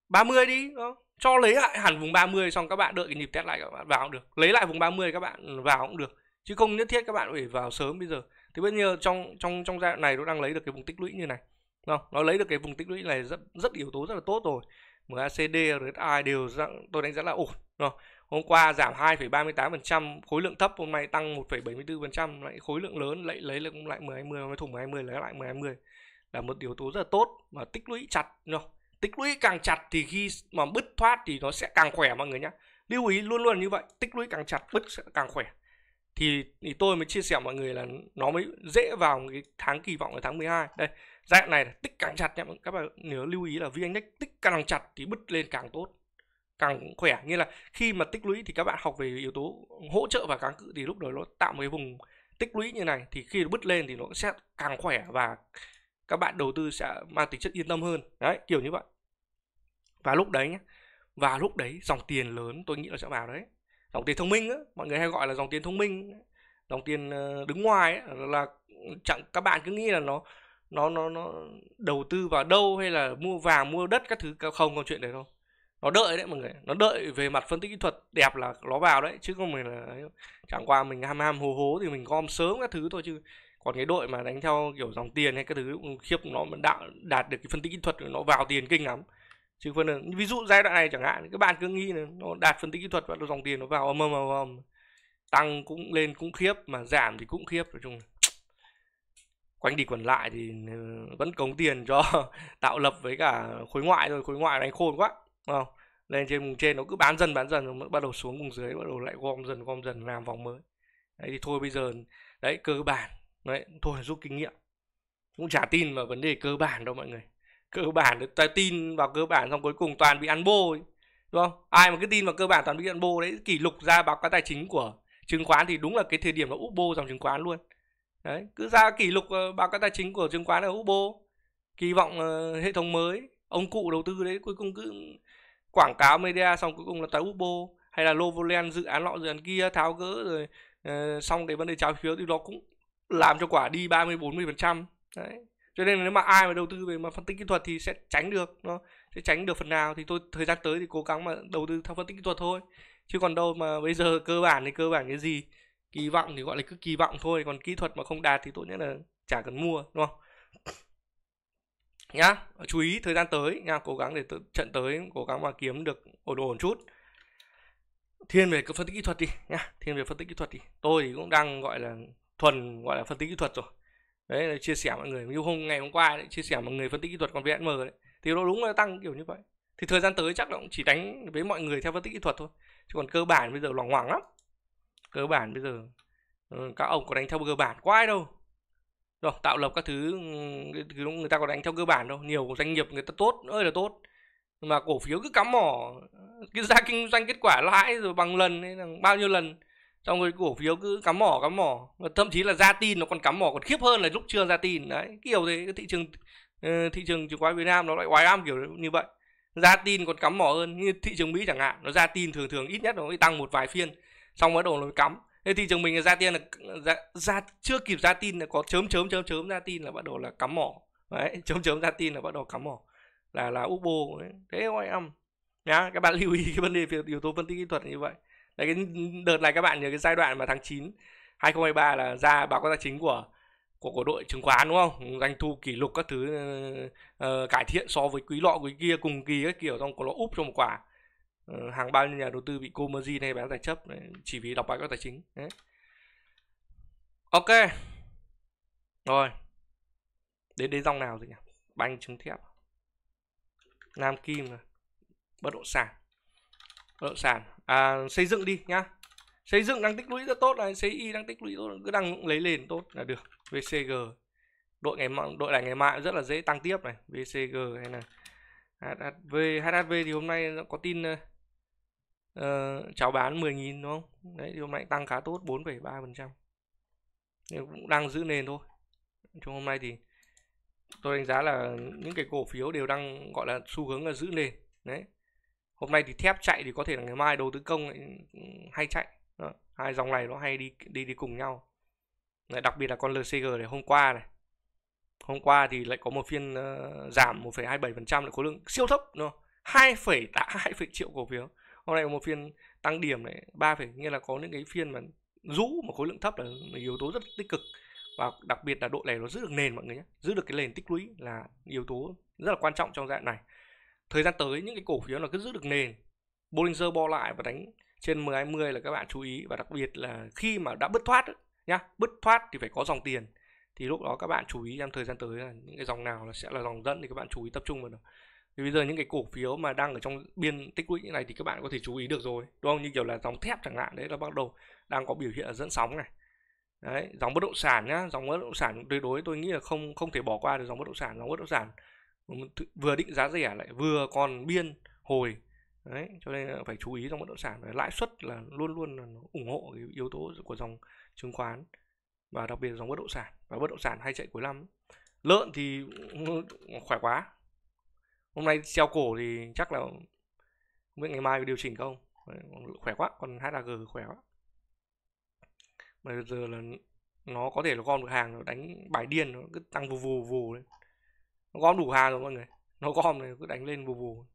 30 đi đó. cho lấy lại hẳn vùng 30 xong các bạn đợi cái nhịp test lại các bạn vào cũng được lấy lại vùng 30 các bạn vào cũng được chứ không nhất thiết các bạn phải vào sớm bây giờ thì bây giờ trong trong trong giai đoạn này nó đang lấy được cái vùng tích lũy như này không nó lấy được cái vùng tích lũy này rất rất yếu tố rất là tốt rồi MACD, RSI đều dạng, tôi đánh giá là ổn không? hôm qua giảm 2,38% khối lượng thấp hôm nay tăng 1,74% lại khối lượng lớn lại lấy lại cũng lại 10 20 mới thủng 10 20 lấy lại 10 20 là một yếu tố rất là tốt mà tích lũy chặt không? tích lũy càng chặt thì khi mà bứt thoát thì nó sẽ càng khỏe mọi người nhé lưu ý luôn luôn như vậy tích lũy càng chặt bứt sẽ càng khỏe thì, thì tôi mới chia sẻ mọi người là nó mới dễ vào cái tháng kỳ vọng ở tháng 12 đây giai đoạn này là tích càng chặt nhé các bạn nhớ lưu ý là vn index tích càng chặt thì bứt lên càng tốt càng khỏe như là khi mà tích lũy thì các bạn học về yếu tố hỗ trợ và kháng cự thì lúc đó nó tạo một cái vùng tích lũy như này thì khi nó bứt lên thì nó sẽ càng khỏe và các bạn đầu tư sẽ mang tính chất yên tâm hơn đấy kiểu như vậy và lúc đấy nhé và lúc đấy dòng tiền lớn tôi nghĩ là sẽ vào đấy dòng tiền thông minh á mọi người hay gọi là dòng tiền thông minh dòng tiền ờ, đứng ngoài ấy, là chẳng các bạn cứ nghĩ là nó nó nó nó đầu tư vào đâu hay là mua vàng mua đất các thứ không có chuyện đấy đâu nó đợi đấy mọi người nó đợi về mặt phân tích kỹ thuật đẹp là nó vào đấy chứ không mình là chẳng qua mình ham ham hố hố thì mình gom sớm các thứ thôi chứ còn cái đội mà đánh theo kiểu dòng tiền hay các thứ khiếp nó đạo đạt được cái phân tích kỹ thuật nó vào tiền kinh lắm trừ phân đường ví dụ giai đoạn này chẳng hạn các bạn cứ nghĩ là nó đạt phân tích kỹ thuật và dòng tiền nó vào ầm ầm ầm ầm tăng cũng lên cũng khiếp mà giảm thì cũng khiếp nói chung quanh đi quẩn lại thì ừ, vẫn cống tiền cho tạo lập với cả khối ngoại rồi khối ngoại đánh khôn quá không lên trên vùng trên nó cứ bán dần bán dần rồi bắt đầu xuống vùng dưới bắt đầu lại gom dần gom dần làm vòng mới đấy thì thôi bây giờ đấy cơ bản đấy thôi rút kinh nghiệm cũng chả tin vào vấn đề cơ bản đâu mọi người cơ bản ta tin vào cơ bản xong cuối cùng toàn bị ăn bô ấy. đúng không ai mà cứ tin vào cơ bản toàn bị ăn bô đấy kỷ lục ra báo cáo tài chính của chứng khoán thì đúng là cái thời điểm nó úp bô dòng chứng khoán luôn đấy cứ ra kỷ lục ờ, báo cáo tài chính của chứng khoán là úp bô kỳ vọng uh, hệ thống mới ông cụ đầu tư đấy cuối cùng cứ quảng cáo media xong cuối cùng là tái úp bô hay là Lovoland dự án lọ dự án kia tháo gỡ rồi uh, xong cái vấn đề trái phiếu thì nó cũng làm cho quả đi 30 40 phần trăm đấy cho nên nếu mà ai mà đầu tư về mà phân tích kỹ thuật thì sẽ tránh được nó sẽ tránh được phần nào thì tôi thời gian tới thì cố gắng mà đầu tư theo phân tích kỹ thuật thôi chứ còn đâu mà bây giờ cơ bản thì cơ bản cái gì kỳ vọng thì gọi là cứ kỳ vọng thôi còn kỹ thuật mà không đạt thì tốt nhất là chả cần mua đúng không nhá chú ý thời gian tới nha cố gắng để t- trận tới cố gắng mà kiếm được ổn ổn chút thiên về phân tích kỹ thuật đi nhá thiên về phân tích kỹ thuật đi tôi thì cũng đang gọi là thuần gọi là phân tích kỹ thuật rồi đấy là chia sẻ mọi người như hôm ngày hôm qua đấy, chia sẻ mọi người phân tích kỹ thuật con vm đấy thì nó đúng là tăng kiểu như vậy thì thời gian tới chắc là cũng chỉ đánh với mọi người theo phân tích kỹ thuật thôi chứ còn cơ bản bây giờ loằng hoảng lắm cơ bản bây giờ ờ, các ông có đánh theo cơ bản có ai đâu rồi tạo lập các ừ, thứ người ta có đánh theo cơ bản đâu nhiều doanh nghiệp người ta tốt ơi là tốt mà cổ phiếu cứ cắm mỏ cái ra kinh doanh kết quả lãi rồi bằng lần hay là bao nhiêu lần xong rồi cổ phiếu cứ cắm mỏ cắm mỏ và thậm chí là ra tin nó còn cắm mỏ còn khiếp hơn là lúc chưa ra tin đấy kiểu thế cái thị trường ờ, thị trường chứng khoán Việt Nam nó lại oái am kiểu như vậy ra tin còn cắm mỏ hơn như thị trường Mỹ chẳng hạn nó ra tin thường thường ít nhất nó phải tăng một vài phiên xong bắt đầu nó cắm thế thị trường mình là ra tin là ra, ra chưa kịp ra tin là có chớm chớm chớm chớm ra tin là bắt đầu là cắm mỏ đấy chớm chớm ra tin là bắt đầu cắm mỏ là là ubo đấy. thế oái am nhá các bạn lưu ý cái vấn đề về yếu tố phân tích kỹ thuật như vậy đấy cái đợt này các bạn nhớ cái giai đoạn mà tháng 9 2023 là ra báo cáo tài chính của của của đội chứng khoán đúng không doanh thu kỷ lục các thứ uh, cải thiện so với quý lọ quý kia cùng kỳ các kiểu xong có nó úp cho một quả uh, hàng bao nhiêu nhà đầu tư bị cô mơ hay bán giải chấp chỉ vì đọc báo cáo tài chính đấy ok rồi đến đến dòng nào rồi nhỉ banh chứng thép nam kim à? bất động sản bất động sản à, xây dựng đi nhá xây dựng đang tích lũy rất tốt này xây y đang tích lũy tốt cứ đang lấy lên tốt là được vcg đội ngày đội lại ngày mai rất là dễ tăng tiếp này vcg hay là hhv hhv thì hôm nay có tin uh, ờ, cháo bán 10.000 đúng không đấy thì hôm nay tăng khá tốt 4,3 phần trăm cũng đang giữ nền thôi trong hôm nay thì tôi đánh giá là những cái cổ phiếu đều đang gọi là xu hướng là giữ nền đấy hôm nay thì thép chạy thì có thể là ngày mai đầu tư công ừ, hay chạy đó. hai dòng này nó hay đi đi đi cùng nhau Đấy, đặc biệt là con LCG này hôm qua này hôm qua thì lại có một phiên uh, giảm 1,27% trăm khối lượng siêu thấp đúng không? 2, đã 2, triệu cổ phiếu hôm nay có một phiên tăng điểm này ba 3, nghĩa là có những cái phiên mà rũ mà khối lượng thấp là, yếu tố rất tích cực và đặc biệt là độ này nó giữ được nền mọi người nhé giữ được cái nền tích lũy là yếu tố rất là quan trọng trong dạng này thời gian tới những cái cổ phiếu là cứ giữ được nền Bollinger bo lại và đánh trên 10 20 là các bạn chú ý và đặc biệt là khi mà đã bứt thoát ấy, nhá bứt thoát thì phải có dòng tiền thì lúc đó các bạn chú ý trong thời gian tới là những cái dòng nào là sẽ là dòng dẫn thì các bạn chú ý tập trung vào nó thì bây giờ những cái cổ phiếu mà đang ở trong biên tích lũy như này thì các bạn có thể chú ý được rồi đúng không như kiểu là dòng thép chẳng hạn đấy là bắt đầu đang có biểu hiện dẫn sóng này đấy dòng bất động sản nhá dòng bất động sản tuyệt đối tôi nghĩ là không không thể bỏ qua được dòng bất động sản dòng bất động sản vừa định giá rẻ lại vừa còn biên hồi đấy cho nên phải chú ý trong bất động sản lãi suất là luôn luôn là nó ủng hộ cái yếu tố của dòng chứng khoán và đặc biệt là dòng bất động sản và bất động sản hay chạy cuối năm lợn thì khỏe quá hôm nay treo cổ thì chắc là không biết ngày mai có điều chỉnh không khỏe quá còn HAG khỏe quá mà giờ là nó có thể là gom được hàng nó đánh bài điên nó cứ tăng vù vù vù lên nó gom đủ hàng rồi mọi người nó gom này cứ đánh lên vù vù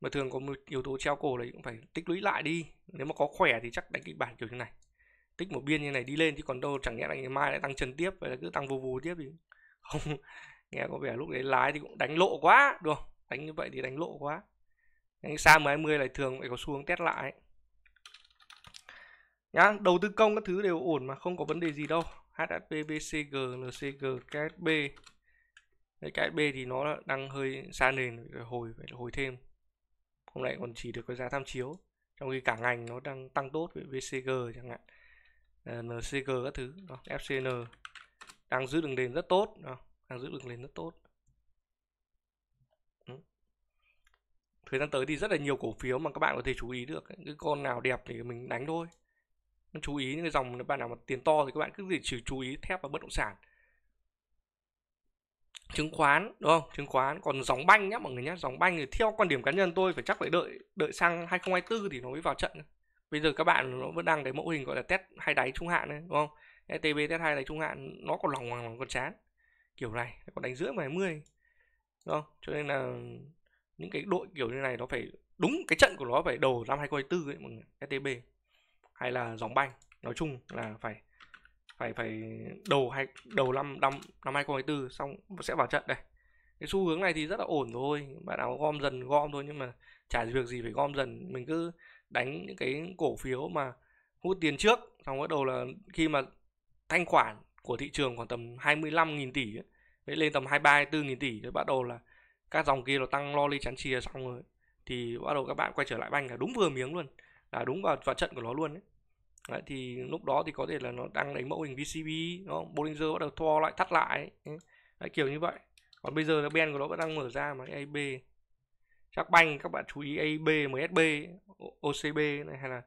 mà thường có một yếu tố treo cổ đấy cũng phải tích lũy lại đi nếu mà có khỏe thì chắc đánh kịch bản kiểu như này tích một biên như này đi lên chứ còn đâu chẳng nhẽ là ngày mai lại tăng trần tiếp vậy là cứ tăng vù vù tiếp thì không nghe có vẻ lúc đấy lái thì cũng đánh lộ quá được không? đánh như vậy thì đánh lộ quá đánh xa mười 10 lại thường phải có xu hướng test lại nhá đầu tư công các thứ đều ổn mà không có vấn đề gì đâu HSP BCG NCG KSB đấy cái b thì nó đang hơi xa nền hồi phải hồi thêm hôm nay còn chỉ được có giá tham chiếu trong khi cả ngành nó đang tăng tốt về vcg chẳng hạn ờ, ncg các thứ đó, fcn đang giữ đường nền rất tốt đó, đang giữ đường nền rất tốt thời gian tới thì rất là nhiều cổ phiếu mà các bạn có thể chú ý được cái con nào đẹp thì mình đánh thôi chú ý những cái dòng bạn nào mà tiền to thì các bạn cứ chỉ chú ý thép và bất động sản chứng khoán đúng không chứng khoán còn dòng banh nhá mọi người nhá dòng banh thì theo quan điểm cá nhân tôi phải chắc phải đợi đợi sang 2024 thì nó mới vào trận bây giờ các bạn nó vẫn đang cái mẫu hình gọi là test hai đáy trung hạn đấy đúng không ETB test hai đáy trung hạn nó còn lòng hoàng còn chán kiểu này còn đánh giữa ngoài 10 đúng không cho nên là những cái đội kiểu như này nó phải đúng cái trận của nó phải đầu năm 2024 ấy mọi người ETB hay là dòng banh nói chung là phải phải phải đầu hai đầu năm năm năm 2024 xong sẽ vào trận đây cái xu hướng này thì rất là ổn thôi bạn nào gom dần gom thôi nhưng mà chả việc gì phải gom dần mình cứ đánh những cái cổ phiếu mà hút tiền trước xong bắt đầu là khi mà thanh khoản của thị trường khoảng tầm 25.000 tỷ ấy, đấy lên tầm 23 24.000 tỷ rồi bắt đầu là các dòng kia nó tăng lo ly chắn chia xong rồi thì bắt đầu các bạn quay trở lại banh là đúng vừa miếng luôn là đúng vào vào trận của nó luôn ấy. Đấy, thì lúc đó thì có thể là nó đang đánh mẫu hình VCB nó Bollinger bắt đầu thua lại thắt lại ừ, Đấy, kiểu như vậy còn bây giờ là ben của nó vẫn đang mở ra mà AB chắc banh các bạn chú ý AB MSB OCB này hay là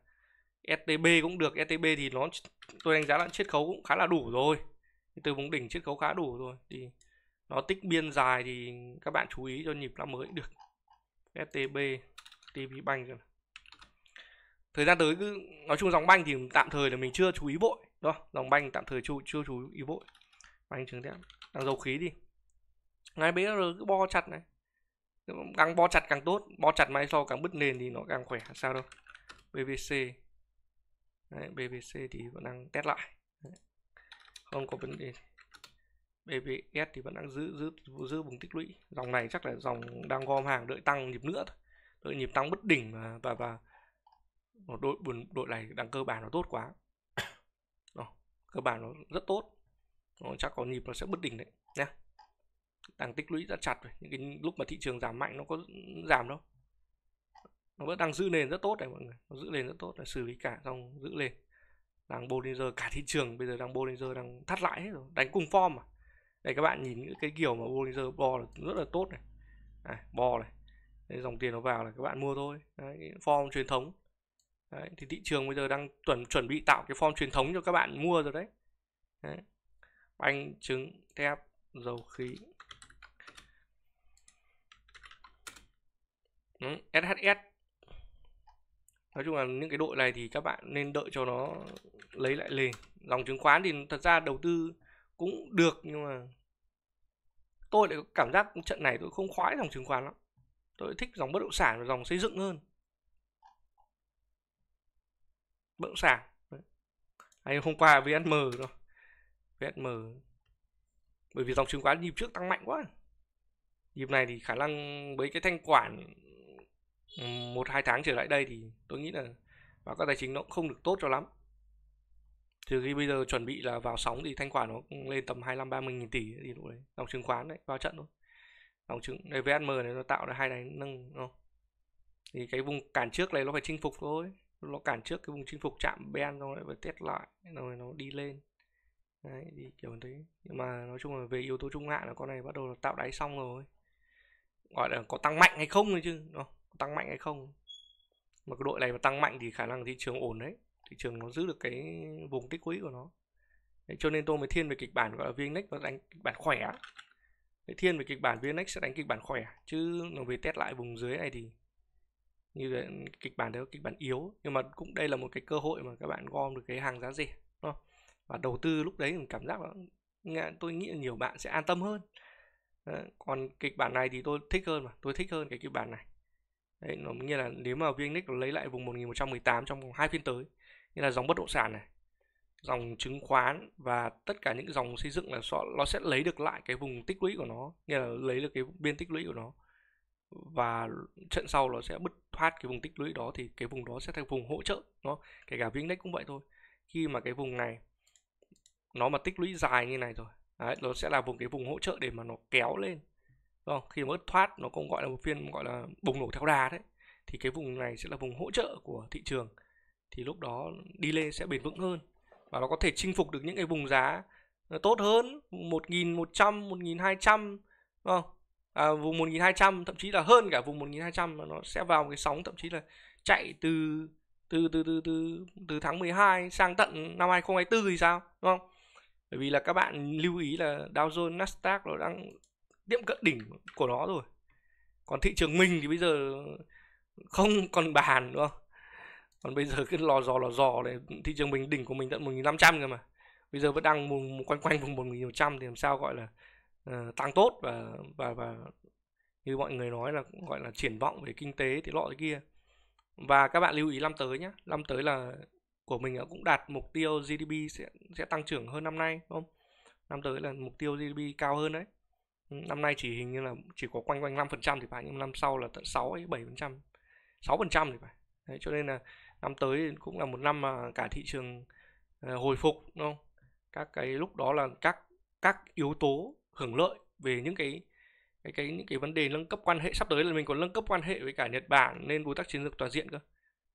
STB cũng được STB thì nó tôi đánh giá là chiết khấu cũng khá là đủ rồi từ vùng đỉnh chiết khấu khá đủ rồi thì nó tích biên dài thì các bạn chú ý cho nhịp năm mới được STB TV banh rồi thời gian tới cứ nói chung dòng banh thì tạm thời là mình chưa chú ý vội đó dòng banh tạm thời chưa chưa chú ý vội banh chứng đen đang dầu khí đi ngay bây giờ cứ bo chặt này càng bo chặt càng tốt bo chặt mai sau càng bứt nền thì nó càng khỏe sao đâu bvc Đấy, bvc thì vẫn đang test lại Đấy. không có vấn đề bvs thì vẫn đang giữ giữ giữ vùng tích lũy dòng này chắc là dòng đang gom hàng đợi tăng nhịp nữa thôi. đợi nhịp tăng bất đỉnh và và, và đội đội này đang cơ bản nó tốt quá đó, cơ bản nó rất tốt nó chắc có nhịp nó sẽ bứt đỉnh đấy nhé đang tích lũy rất chặt rồi những cái lúc mà thị trường giảm mạnh nó có giảm đâu nó vẫn đang giữ nền rất tốt này mọi người nó giữ nền rất tốt là xử lý cả xong giữ lên. đang Bollinger cả thị trường bây giờ đang Bollinger đang thắt lại hết rồi đánh cùng form mà đây các bạn nhìn những cái kiểu mà Bollinger bo là rất là tốt này à, bo này Đấy, dòng tiền nó vào là các bạn mua thôi Đấy, form truyền thống đấy, thì thị trường bây giờ đang chuẩn chuẩn bị tạo cái form truyền thống cho các bạn mua rồi đấy, đấy. banh trứng thép dầu khí ừ, SHS nói chung là những cái đội này thì các bạn nên đợi cho nó lấy lại lên dòng chứng khoán thì thật ra đầu tư cũng được nhưng mà tôi lại có cảm giác trận này tôi không khoái dòng chứng khoán lắm tôi thích dòng bất động sản và dòng xây dựng hơn bất động sản hay hôm qua VSM rồi VSM bởi vì dòng chứng khoán nhịp trước tăng mạnh quá nhịp này thì khả năng với cái thanh quản một hai tháng trở lại đây thì tôi nghĩ là báo cáo tài chính nó cũng không được tốt cho lắm trừ khi bây giờ chuẩn bị là vào sóng thì thanh khoản nó lên tầm 25 30 nghìn tỷ thì lúc đấy dòng chứng khoán đấy vào trận thôi dòng chứng đây VSM này nó tạo ra hai đáy nâng không thì cái vùng cản trước này nó phải chinh phục thôi nó cản trước cái vùng chinh phục chạm ben xong lại phải test lại rồi nó đi lên đấy thì kiểu thế nhưng mà nói chung là về yếu tố trung hạn là con này bắt đầu là tạo đáy xong rồi gọi là có tăng mạnh hay không thôi chứ nó tăng mạnh hay không mà cái đội này mà tăng mạnh thì khả năng thị trường ổn đấy thị trường nó giữ được cái vùng tích lũy của nó đấy, cho nên tôi mới thiên về kịch bản gọi là vnx và đánh kịch bản khỏe đấy, thiên về kịch bản vnx sẽ đánh kịch bản khỏe chứ nó về test lại vùng dưới này thì như là kịch bản đấy kịch bản yếu nhưng mà cũng đây là một cái cơ hội mà các bạn gom được cái hàng giá rẻ đúng không? và đầu tư lúc đấy mình cảm giác là tôi nghĩ là nhiều bạn sẽ an tâm hơn đấy, còn kịch bản này thì tôi thích hơn mà tôi thích hơn cái kịch bản này đấy nó nghĩa là nếu mà VNX lấy lại vùng 1118 trong vòng hai phiên tới như là dòng bất động sản này dòng chứng khoán và tất cả những dòng xây dựng là nó sẽ lấy được lại cái vùng tích lũy của nó nghĩa là lấy được cái biên tích lũy của nó và trận sau nó sẽ bứt thoát cái vùng tích lũy đó thì cái vùng đó sẽ thành vùng hỗ trợ nó kể cả VNDAX cũng vậy thôi khi mà cái vùng này nó mà tích lũy dài như này rồi đấy, nó sẽ là vùng cái vùng hỗ trợ để mà nó kéo lên không? khi mà bứt thoát nó cũng gọi là một phiên gọi là bùng nổ theo đà đấy thì cái vùng này sẽ là vùng hỗ trợ của thị trường thì lúc đó đi lên sẽ bền vững hơn và nó có thể chinh phục được những cái vùng giá tốt hơn 1.100, 1.200 đúng không? à, vùng 1200 thậm chí là hơn cả vùng 1200 mà nó sẽ vào một cái sóng thậm chí là chạy từ từ từ từ từ từ tháng 12 sang tận năm 2024 thì sao đúng không? Bởi vì là các bạn lưu ý là Dow Jones Nasdaq nó đang tiệm cận đỉnh của nó rồi. Còn thị trường mình thì bây giờ không còn bàn đúng không? Còn bây giờ cứ lò dò lò dò này, thị trường mình đỉnh của mình tận 1500 rồi mà. Bây giờ vẫn đang quanh quanh vùng 1100 thì làm sao gọi là uh, tăng tốt và và và như mọi người nói là gọi là triển vọng về kinh tế thì loại thế kia và các bạn lưu ý năm tới nhé năm tới là của mình cũng đạt mục tiêu GDP sẽ sẽ tăng trưởng hơn năm nay không năm tới là mục tiêu GDP cao hơn đấy ừ, năm nay chỉ hình như là chỉ có quanh quanh 5% thì phải nhưng năm sau là tận 6 hay phần trăm thì phải đấy, cho nên là năm tới cũng là một năm mà cả thị trường ờ, hồi phục đúng không các cái lúc đó là các các yếu tố hưởng lợi về những cái cái cái những cái vấn đề nâng cấp quan hệ sắp tới là mình còn nâng cấp quan hệ với cả Nhật Bản nên đối tác chiến lược toàn diện cơ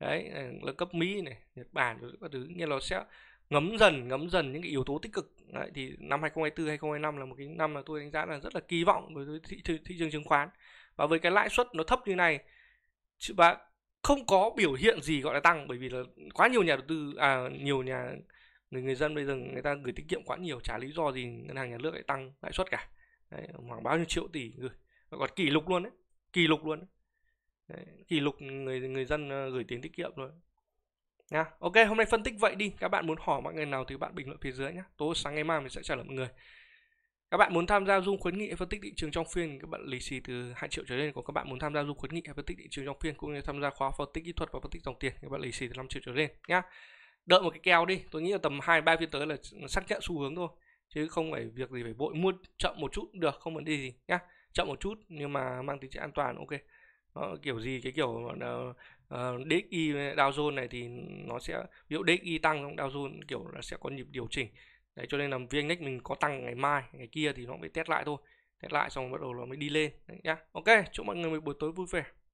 đấy ờ, nâng cấp Mỹ này Nhật Bản rồi các thứ như là sẽ ngấm dần ngấm dần những cái yếu tố tích cực đấy, thì năm 2024 2025 là một cái năm mà tôi đánh giá là rất là kỳ vọng với thị, thị, thị trường chứng khoán và với cái lãi suất nó thấp như này và không có biểu hiện gì gọi là tăng bởi vì là quá nhiều nhà đầu tư à, nhiều nhà người người dân bây giờ người ta gửi tiết kiệm quá nhiều trả lý do gì ngân hàng nhà nước lại tăng lãi suất cả đấy, khoảng bao nhiêu triệu tỷ gửi còn kỷ lục luôn đấy kỷ lục luôn đấy. kỷ lục người người dân ờ, gửi tiền tiết kiệm luôn nha ok hôm nay phân tích vậy đi các bạn muốn hỏi mọi người nào thì bạn bình luận phía dưới nhé tối sáng ngày mai mình sẽ trả lời mọi người các bạn muốn tham gia dung khuyến nghị phân tích thị trường trong phiên các bạn lì xì từ 2 triệu trở lên còn các bạn muốn tham gia dung khuyến nghị phân tích thị trường trong phiên cũng như tham gia khóa phân tích kỹ thuật và phân tích dòng tiền các bạn lì xì từ 5 triệu trở lên nhá đợi một cái kèo đi tôi nghĩ là tầm hai ba phiên tới là xác nhận xu hướng thôi chứ không phải việc gì phải vội mua chậm một chút được không vấn đề gì nhá chậm một chút nhưng mà mang tính chất an toàn ok đó, kiểu gì cái kiểu uh, ờ, ờ, DXY Dow Jones này thì nó sẽ ví dụ DXY tăng trong Dow Jones kiểu là sẽ có nhịp điều chỉnh đấy cho nên là VN-Index mình có tăng ngày mai ngày kia thì nó mới test lại thôi test lại xong bắt đầu nó mới đi lên đấy nhá ok chúc mọi người một buổi tối vui vẻ